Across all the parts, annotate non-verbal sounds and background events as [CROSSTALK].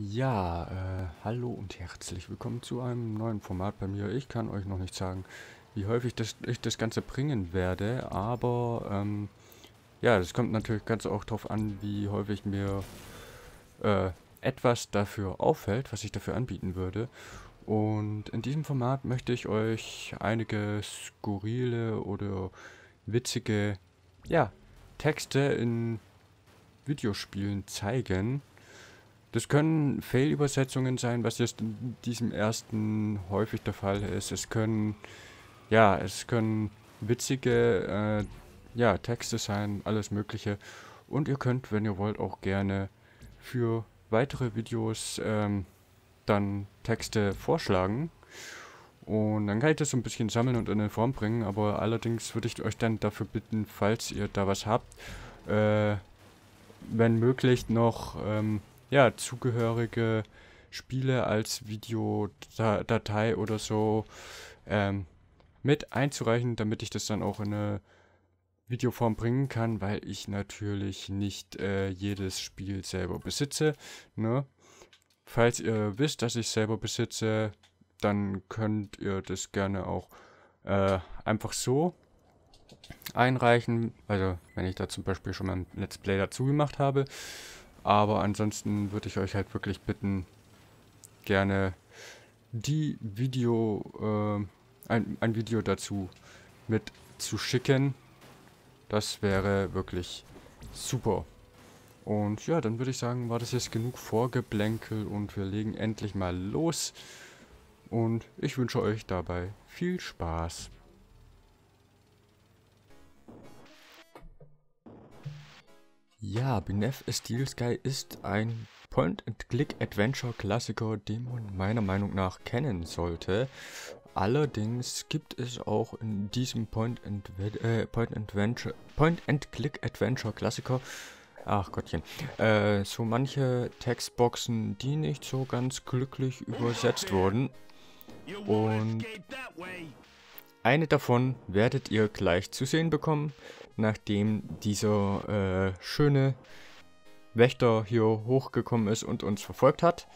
Ja, äh, hallo und herzlich willkommen zu einem neuen Format bei mir. Ich kann euch noch nicht sagen, wie häufig das, ich das Ganze bringen werde, aber ähm, ja, das kommt natürlich ganz auch darauf an, wie häufig mir äh, etwas dafür auffällt, was ich dafür anbieten würde. Und in diesem Format möchte ich euch einige skurrile oder witzige, ja, Texte in Videospielen zeigen. Das können Fehlübersetzungen sein, was jetzt in diesem ersten häufig der Fall ist. Es können, ja, es können witzige äh, ja, Texte sein, alles mögliche. Und ihr könnt, wenn ihr wollt, auch gerne für weitere Videos ähm, dann Texte vorschlagen. Und dann kann ich das so ein bisschen sammeln und in eine Form bringen. Aber allerdings würde ich euch dann dafür bitten, falls ihr da was habt, äh, wenn möglich noch ähm, ja, zugehörige Spiele als Videodatei oder so ähm, mit einzureichen, damit ich das dann auch in eine Videoform bringen kann, weil ich natürlich nicht äh, jedes Spiel selber besitze. Ne? Falls ihr wisst, dass ich selber besitze, dann könnt ihr das gerne auch äh, einfach so einreichen. Also wenn ich da zum Beispiel schon mal ein Let's Play dazu gemacht habe. Aber ansonsten würde ich euch halt wirklich bitten, gerne die Video, äh, ein, ein Video dazu mit zu schicken. Das wäre wirklich super. Und ja, dann würde ich sagen, war das jetzt genug Vorgeblänkel und wir legen endlich mal los. Und ich wünsche euch dabei viel Spaß. Ja, Benef Steel Sky ist ein Point-and-Click-Adventure-Klassiker, den man meiner Meinung nach kennen sollte. Allerdings gibt es auch in diesem äh, Point-and-Click-Adventure-Klassiker Ach Gottchen. Äh, so manche Textboxen, die nicht so ganz glücklich übersetzt wurden. Und eine davon werdet ihr gleich zu sehen bekommen nachdem dieser äh, schöne Wächter hier hochgekommen ist und uns verfolgt hat.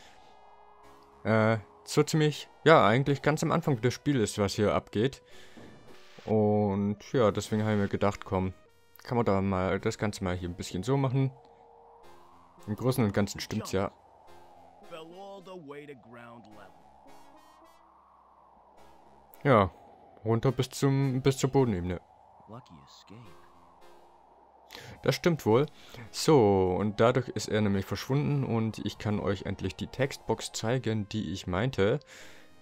Äh, so ziemlich, ja, eigentlich ganz am Anfang des Spiels, was hier abgeht. Und ja, deswegen haben wir gedacht, komm, kann man da mal das Ganze mal hier ein bisschen so machen. Im Großen und Ganzen stimmt's ja. Ja, runter bis zum bis zur Bodenebene. Lucky escape. Das stimmt wohl. So, und dadurch ist er nämlich verschwunden und ich kann euch endlich die Textbox zeigen, die ich meinte.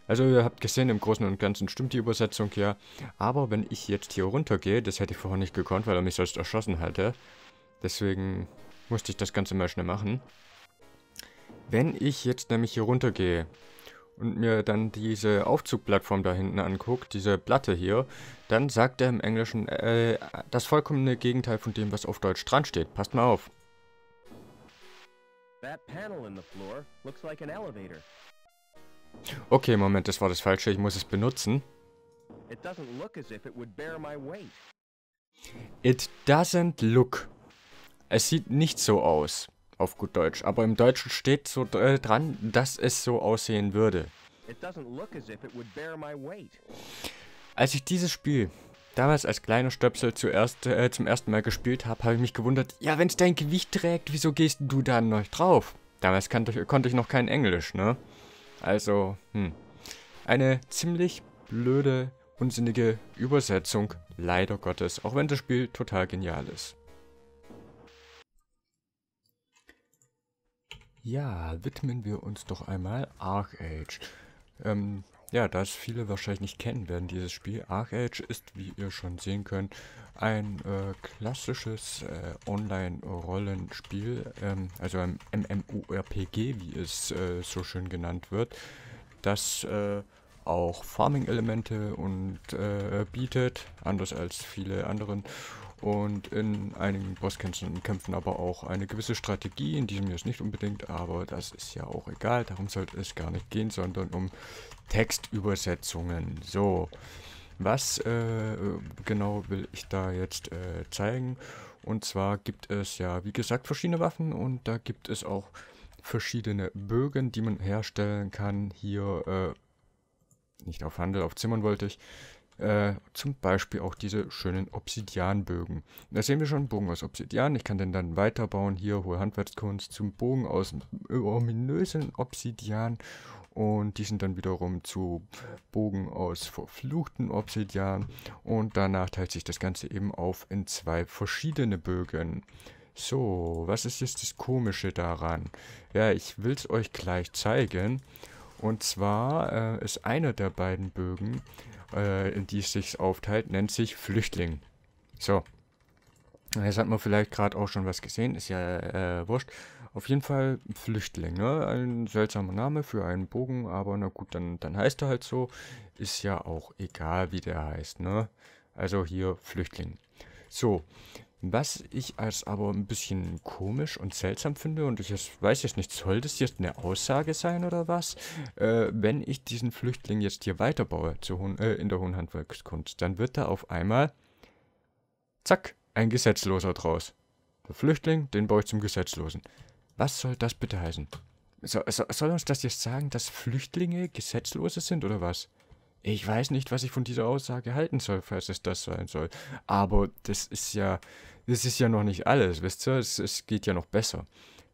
Also ihr habt gesehen, im Großen und Ganzen stimmt die Übersetzung ja. Aber wenn ich jetzt hier runtergehe, das hätte ich vorher nicht gekonnt, weil er mich sonst erschossen hätte. Deswegen musste ich das Ganze mal schnell machen. Wenn ich jetzt nämlich hier runtergehe, und mir dann diese Aufzugplattform da hinten anguckt, diese Platte hier, dann sagt er im Englischen äh, das vollkommene Gegenteil von dem, was auf Deutsch dran steht. Passt mal auf. Okay, Moment, das war das Falsche. Ich muss es benutzen. It doesn't look as if it would bear my weight. It doesn't look. Es sieht nicht so aus auf gut Deutsch. Aber im Deutschen steht so äh, dran, dass es so aussehen würde. Als ich dieses Spiel damals als kleiner Stöpsel zuerst, äh, zum ersten Mal gespielt habe, habe ich mich gewundert, ja, wenn es dein Gewicht trägt, wieso gehst du da noch drauf? Damals kannte, konnte ich noch kein Englisch, ne? Also, hm. Eine ziemlich blöde, unsinnige Übersetzung, leider Gottes, auch wenn das Spiel total genial ist. Ja, widmen wir uns doch einmal Archage. Ähm, ja, da es viele wahrscheinlich nicht kennen werden, dieses Spiel. Archage ist, wie ihr schon sehen könnt, ein äh, klassisches äh, Online-Rollenspiel, ähm, also ein MMORPG, wie es äh, so schön genannt wird, das äh, auch Farming-Elemente und äh, bietet, anders als viele anderen. Und in einigen Bosskämpfen kämpfen aber auch eine gewisse Strategie, in diesem jetzt nicht unbedingt, aber das ist ja auch egal, darum sollte es gar nicht gehen, sondern um Textübersetzungen. So, was äh, genau will ich da jetzt äh, zeigen? Und zwar gibt es ja, wie gesagt, verschiedene Waffen und da gibt es auch verschiedene Bögen, die man herstellen kann. Hier äh, nicht auf Handel, auf Zimmern wollte ich. Äh, zum Beispiel auch diese schönen Obsidianbögen. Da sehen wir schon einen Bogen aus Obsidian. Ich kann den dann weiterbauen. Hier hohe Handwerkskunst zum Bogen aus ominösen Obsidian. Und die sind dann wiederum zu Bogen aus verfluchten Obsidian. Und danach teilt sich das Ganze eben auf in zwei verschiedene Bögen. So, was ist jetzt das Komische daran? Ja, ich will es euch gleich zeigen. Und zwar äh, ist einer der beiden Bögen, äh, in die es sich aufteilt, nennt sich Flüchtling. So. Jetzt hat man vielleicht gerade auch schon was gesehen, ist ja äh, wurscht. Auf jeden Fall Flüchtling, ne? Ein seltsamer Name für einen Bogen, aber na gut, dann, dann heißt er halt so. Ist ja auch egal, wie der heißt, ne? Also hier Flüchtling. So, was ich als aber ein bisschen komisch und seltsam finde, und ich weiß jetzt nicht, soll das jetzt eine Aussage sein oder was, äh, wenn ich diesen Flüchtling jetzt hier weiterbaue zu, äh, in der Hohen Handwerkskunst, dann wird da auf einmal, zack, ein Gesetzloser draus. Der Flüchtling, den baue ich zum Gesetzlosen. Was soll das bitte heißen? So, so, soll uns das jetzt sagen, dass Flüchtlinge Gesetzlose sind oder was? Ich weiß nicht, was ich von dieser Aussage halten soll, falls es das sein soll. Aber das ist ja, das ist ja noch nicht alles, wisst ihr? Es, es geht ja noch besser.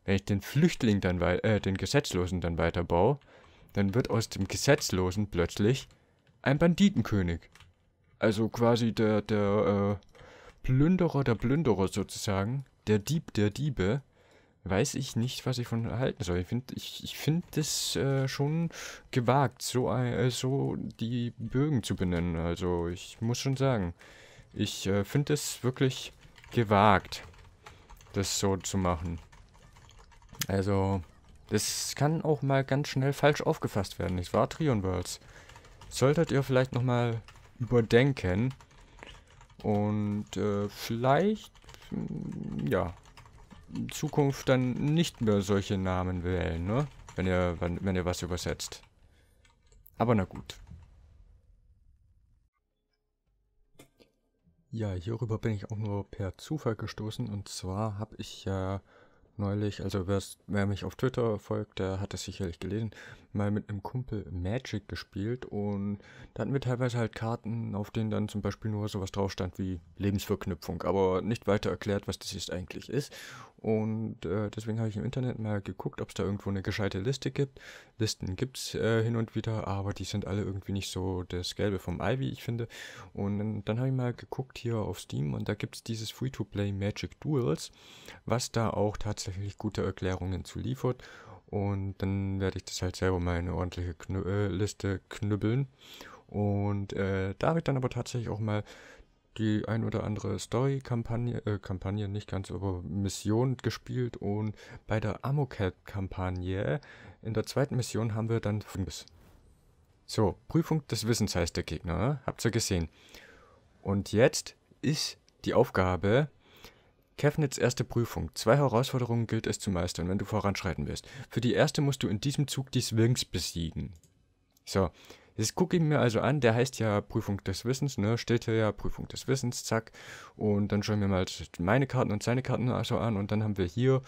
Wenn ich den Flüchtling dann weiter, äh, den Gesetzlosen dann weiterbaue, dann wird aus dem Gesetzlosen plötzlich ein Banditenkönig. Also quasi der, der, äh, Plünderer der Plünderer sozusagen, der Dieb der Diebe, weiß ich nicht, was ich von halten soll. Ich finde ich, ich find das äh, schon gewagt, so, äh, so die Bögen zu benennen. Also ich muss schon sagen, ich äh, finde es wirklich gewagt, das so zu machen. Also, das kann auch mal ganz schnell falsch aufgefasst werden, Es war Trion Worlds? Solltet ihr vielleicht nochmal überdenken. Und äh, vielleicht, hm, ja, Zukunft dann nicht mehr solche Namen wählen, ne? Wenn ihr, wenn, wenn ihr was übersetzt. Aber na gut. Ja, hierüber bin ich auch nur per Zufall gestoßen. Und zwar habe ich ja neulich, also wer mich auf Twitter folgt, der hat es sicherlich gelesen, mal mit einem Kumpel Magic gespielt und da hatten wir teilweise halt Karten, auf denen dann zum Beispiel nur sowas drauf stand wie Lebensverknüpfung, aber nicht weiter erklärt, was das jetzt eigentlich ist. Und äh, deswegen habe ich im Internet mal geguckt, ob es da irgendwo eine gescheite Liste gibt. Listen gibt es äh, hin und wieder, aber die sind alle irgendwie nicht so das Gelbe vom Ei, wie ich finde. Und dann habe ich mal geguckt hier auf Steam und da gibt es dieses Free-to-Play Magic Duels, was da auch tatsächlich gute Erklärungen zu liefert und dann werde ich das halt selber mal in eine ordentliche Knü äh, Liste knüppeln. Und äh, da habe ich dann aber tatsächlich auch mal die ein oder andere Story-Kampagne, äh, Kampagne nicht ganz, aber Mission gespielt. Und bei der Amocat-Kampagne in der zweiten Mission haben wir dann Fungus. So, Prüfung des Wissens heißt der Gegner, ne? habt ihr gesehen. Und jetzt ist die Aufgabe, Cavenets erste Prüfung. Zwei Herausforderungen gilt es zu meistern, wenn du voranschreiten willst. Für die erste musst du in diesem Zug die Sphinx besiegen. So, jetzt gucke ich mir also an. Der heißt ja Prüfung des Wissens, ne? Steht hier ja Prüfung des Wissens, zack. Und dann schauen wir mal meine Karten und seine Karten also an. Und dann haben wir hier,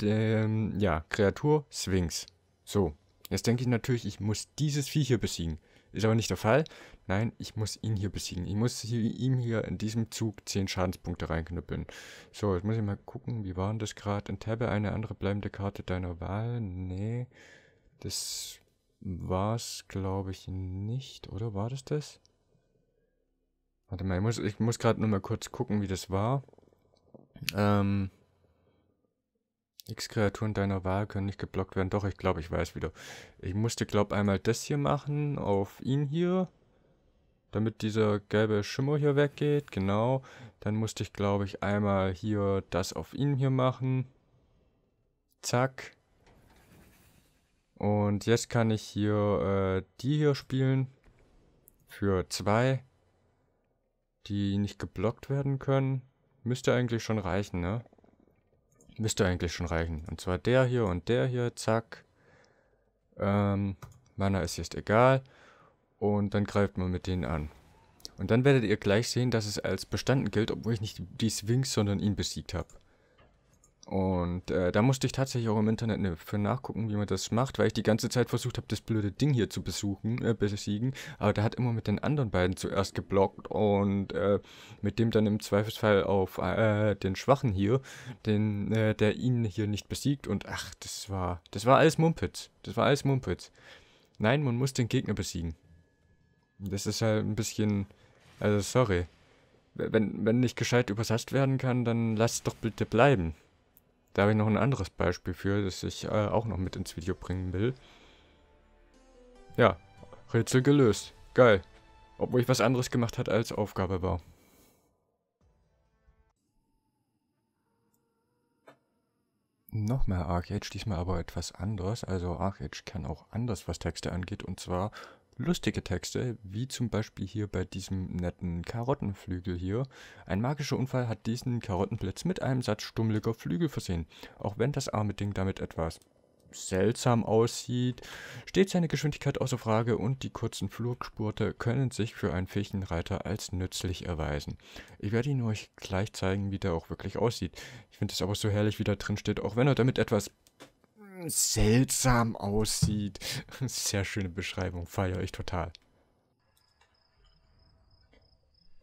den, ähm, ja, Kreatur Sphinx. So, jetzt denke ich natürlich, ich muss dieses Vieh hier besiegen. Ist aber nicht der Fall. Nein, ich muss ihn hier besiegen. Ich muss hier, ihm hier in diesem Zug 10 Schadenspunkte reinknüppeln. So, jetzt muss ich mal gucken, wie war denn das gerade? Enttäbe eine andere bleibende Karte deiner Wahl. Nee, das war's, glaube ich, nicht. Oder war das das? Warte mal, ich muss, muss gerade nur mal kurz gucken, wie das war. Ähm, X-Kreaturen deiner Wahl können nicht geblockt werden. Doch, ich glaube, ich weiß wieder. Ich musste, glaube einmal das hier machen auf ihn hier. Damit dieser gelbe Schimmer hier weggeht, genau. Dann musste ich, glaube ich, einmal hier das auf ihn hier machen. Zack. Und jetzt kann ich hier äh, die hier spielen. Für zwei. Die nicht geblockt werden können. Müsste eigentlich schon reichen, ne? Müsste eigentlich schon reichen. Und zwar der hier und der hier, zack. Ähm, Mana ist jetzt egal. Und dann greift man mit denen an. Und dann werdet ihr gleich sehen, dass es als bestanden gilt, obwohl ich nicht die Sphinx, sondern ihn besiegt habe. Und äh, da musste ich tatsächlich auch im Internet ne, für nachgucken, wie man das macht, weil ich die ganze Zeit versucht habe, das blöde Ding hier zu besuchen, äh, besiegen. Aber der hat immer mit den anderen beiden zuerst geblockt und äh, mit dem dann im Zweifelsfall auf äh, den Schwachen hier, den, äh, der ihn hier nicht besiegt. Und ach, das war, das war alles Mumpitz. Das war alles Mumpitz. Nein, man muss den Gegner besiegen. Das ist halt ein bisschen, also sorry. Wenn, wenn nicht gescheit übersetzt werden kann, dann lass es doch bitte bleiben. Da habe ich noch ein anderes Beispiel für, das ich äh, auch noch mit ins Video bringen will. Ja, Rätsel gelöst. Geil. Obwohl ich was anderes gemacht hat als Aufgabe war. Nochmal ArchEdge, diesmal aber etwas anders. Also ArchEdge kann auch anders, was Texte angeht. Und zwar lustige Texte, wie zum Beispiel hier bei diesem netten Karottenflügel hier. Ein magischer Unfall hat diesen Karottenblitz mit einem Satz stummeliger Flügel versehen. Auch wenn das arme Ding damit etwas seltsam aussieht, steht seine Geschwindigkeit außer Frage und die kurzen Flugspurte können sich für einen fähigen Reiter als nützlich erweisen. Ich werde Ihnen euch gleich zeigen, wie der auch wirklich aussieht. Ich finde es aber so herrlich, wie da drin steht, auch wenn er damit etwas seltsam aussieht. [LAUGHS] Sehr schöne Beschreibung, feiere ich total.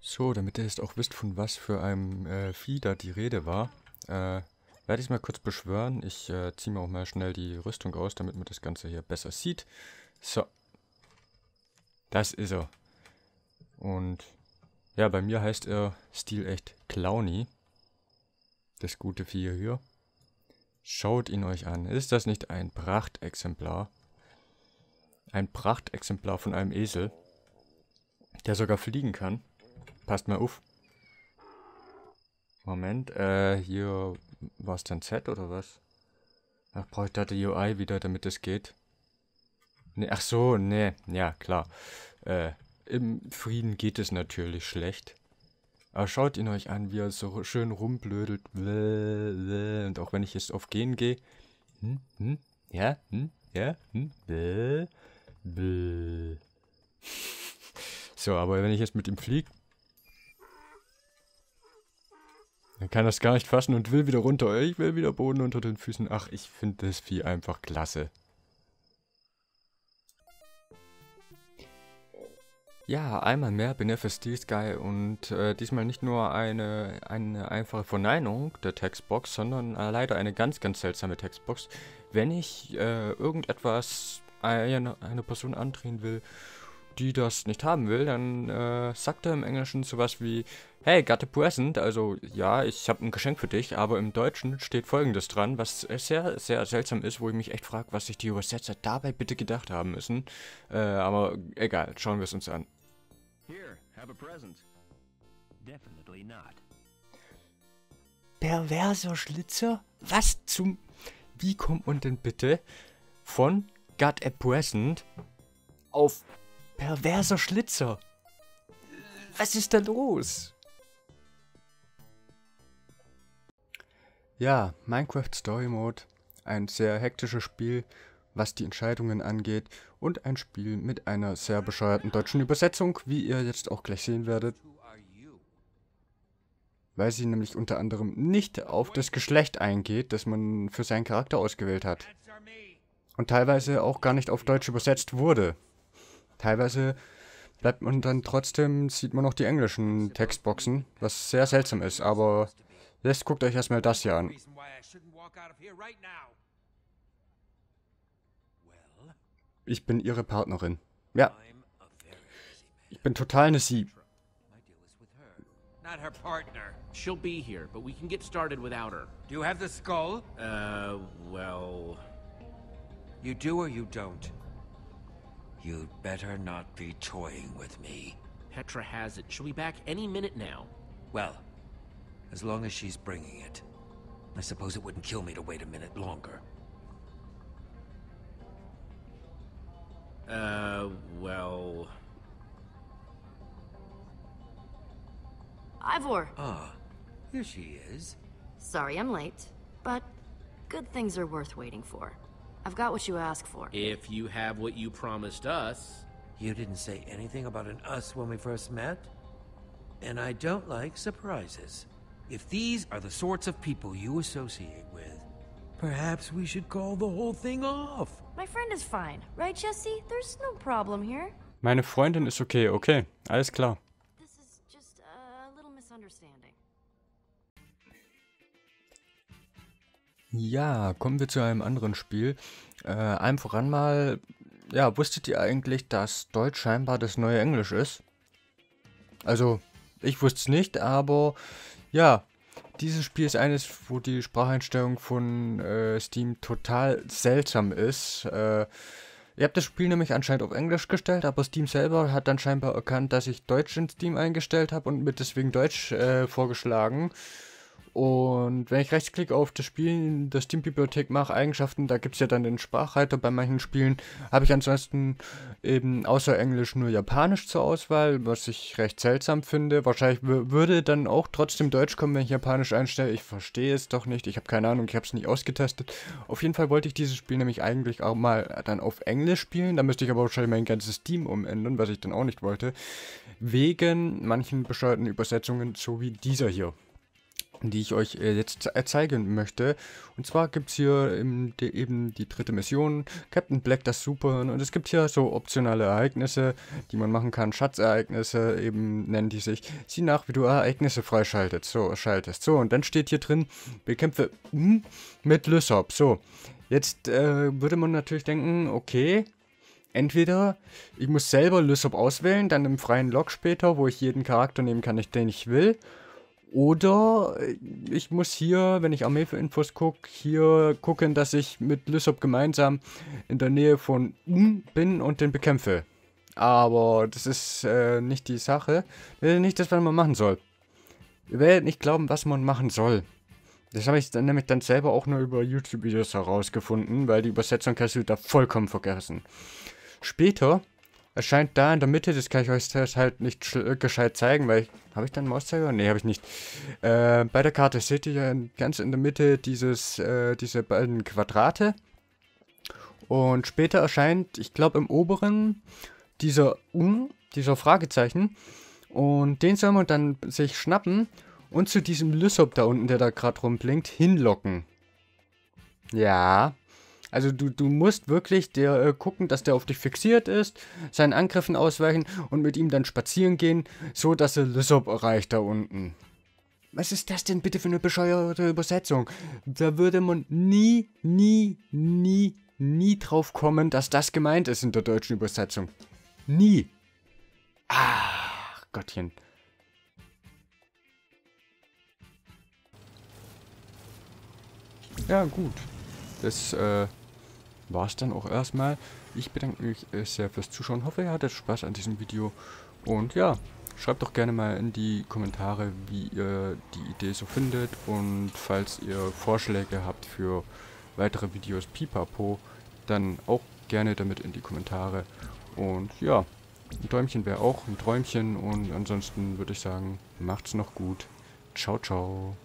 So, damit ihr jetzt auch wisst, von was für einem äh, Vieh da die Rede war, äh, werde ich es mal kurz beschwören. Ich äh, ziehe mir auch mal schnell die Rüstung aus, damit man das Ganze hier besser sieht. So. Das ist er. Und ja, bei mir heißt er Stil echt Clowny. Das gute Vieh hier. Schaut ihn euch an. Ist das nicht ein Prachtexemplar? Ein Prachtexemplar von einem Esel, der sogar fliegen kann. Passt mal auf. Moment, äh, hier war es dann Z oder was? Ach, brauche ich da die UI wieder, damit das geht? Ne, ach so, ne, ja, klar. Äh, Im Frieden geht es natürlich schlecht. Aber schaut ihn euch an, wie er so schön rumblödelt. Und auch wenn ich jetzt auf Gehen gehe. Hm, hm, ja, hm, ja, hm, bläh, bläh. So, aber wenn ich jetzt mit ihm fliege, dann kann das gar nicht fassen und will wieder runter. Ich will wieder Boden unter den Füßen. Ach, ich finde das Vieh einfach klasse. Ja, einmal mehr bin FSD Sky und äh, diesmal nicht nur eine, eine einfache Verneinung der Textbox, sondern äh, leider eine ganz, ganz seltsame Textbox. Wenn ich äh, irgendetwas eine, eine Person andrehen will, die das nicht haben will, dann äh, sagt er im Englischen sowas wie Hey, got a present, also ja, ich habe ein Geschenk für dich, aber im Deutschen steht folgendes dran, was äh, sehr, sehr seltsam ist, wo ich mich echt frage, was sich die Übersetzer dabei bitte gedacht haben müssen. Äh, aber egal, schauen wir es uns an present. Perverser Schlitzer? Was zum... Wie kommt man denn bitte von God at Present auf perverser Schlitzer? Was ist da los? Ja, Minecraft Story Mode. Ein sehr hektisches Spiel, was die Entscheidungen angeht und ein Spiel mit einer sehr bescheuerten deutschen Übersetzung, wie ihr jetzt auch gleich sehen werdet. Weil sie nämlich unter anderem nicht auf das Geschlecht eingeht, das man für seinen Charakter ausgewählt hat. Und teilweise auch gar nicht auf Deutsch übersetzt wurde. Teilweise bleibt man dann trotzdem, sieht man noch die englischen Textboxen, was sehr seltsam ist, aber jetzt guckt euch erstmal das hier an. Ich bin ihre Partnerin. Ja. Ich bin total eine Sie. Not her partner. She'll be here, but we can get started without her. Do you have the skull? Uh, well... You do or you don't? You'd better not be toying with me. Petra has it. She'll be back any minute now. Well, as long as she's bringing it. I suppose it wouldn't kill me to wait a minute longer. Uh, well... Ivor! Ah, here she is. Sorry I'm late, but good things are worth waiting for. I've got what you asked for. If you have what you promised us... You didn't say anything about an us when we first met? And I don't like surprises. If these are the sorts of people you associate with, perhaps we should call the whole thing off. My friend is fine, right, Jesse? There's no problem here. Meine Freundin ist okay, okay, alles klar. This is just a little misunderstanding. Ja, kommen wir zu einem anderen Spiel. Äh, einem voran mal, ja, wusstet ihr eigentlich, dass Deutsch scheinbar das neue Englisch ist? Also, ich wusste es nicht, aber ja, dieses Spiel ist eines, wo die Spracheinstellung von äh, Steam total seltsam ist. Äh, ihr habt das Spiel nämlich anscheinend auf Englisch gestellt, aber Steam selber hat dann scheinbar erkannt, dass ich Deutsch in Steam eingestellt habe und mir deswegen Deutsch äh, vorgeschlagen. Und wenn ich rechtsklick auf das Spiel, das Steam-Bibliothek mache, Eigenschaften, da gibt es ja dann den Sprachreiter bei manchen Spielen, habe ich ansonsten eben außer Englisch nur Japanisch zur Auswahl, was ich recht seltsam finde. Wahrscheinlich würde dann auch trotzdem Deutsch kommen, wenn ich Japanisch einstelle. Ich verstehe es doch nicht, ich habe keine Ahnung, ich habe es nicht ausgetestet. Auf jeden Fall wollte ich dieses Spiel nämlich eigentlich auch mal dann auf Englisch spielen, da müsste ich aber wahrscheinlich mein ganzes Steam umändern, was ich dann auch nicht wollte, wegen manchen bescheuerten Übersetzungen, so wie dieser hier die ich euch äh, jetzt äh, zeigen möchte. Und zwar gibt es hier eben die dritte Mission, Captain Black das Super. Und es gibt hier so optionale Ereignisse, die man machen kann. Schatzereignisse eben nennen die sich. Sieh nach, wie du Ereignisse freischaltest. So, schaltest. So, und dann steht hier drin, bekämpfe hm, mit Lysop. So, jetzt äh, würde man natürlich denken, okay, entweder ich muss selber Lysop auswählen, dann im freien Log später, wo ich jeden Charakter nehmen kann, den ich will. Oder äh, ich muss hier, wenn ich Armee für Infos gucke, hier gucken, dass ich mit Lysop gemeinsam in der Nähe von Um bin und den bekämpfe. Aber das ist äh, nicht die Sache. Das nicht das, was man machen soll. Ihr werdet nicht glauben, was man machen soll. Das habe ich dann nämlich dann selber auch nur über YouTube-Videos herausgefunden, weil die Übersetzung hast du da vollkommen vergessen. Später erscheint da in der Mitte, das kann ich euch halt nicht äh, gescheit zeigen, weil, habe ich da einen Mauszeiger? Ne, habe ich nicht. Äh, bei der Karte seht ihr ja ganz in der Mitte dieses, äh, diese beiden Quadrate. Und später erscheint, ich glaube im oberen, dieser Um, dieser Fragezeichen. Und den soll man dann sich schnappen und zu diesem Lysop da unten, der da gerade rumblinkt, hinlocken. Ja, also du, du musst wirklich der, äh, gucken, dass der auf dich fixiert ist, seinen Angriffen ausweichen und mit ihm dann spazieren gehen, so dass er Lysop erreicht da unten. Was ist das denn bitte für eine bescheuerte Übersetzung? Da würde man nie, nie, nie, nie drauf kommen, dass das gemeint ist in der deutschen Übersetzung. Nie. Ach, Gottchen. Ja, gut. Das, äh war es dann auch erstmal. Ich bedanke mich äh, sehr fürs Zuschauen. Hoffe, ihr hattet Spaß an diesem Video. Und ja, schreibt doch gerne mal in die Kommentare, wie ihr die Idee so findet. Und falls ihr Vorschläge habt für weitere Videos Pipapo, dann auch gerne damit in die Kommentare. Und ja, ein Däumchen wäre auch ein Träumchen. Und ansonsten würde ich sagen, macht's noch gut. Ciao, ciao.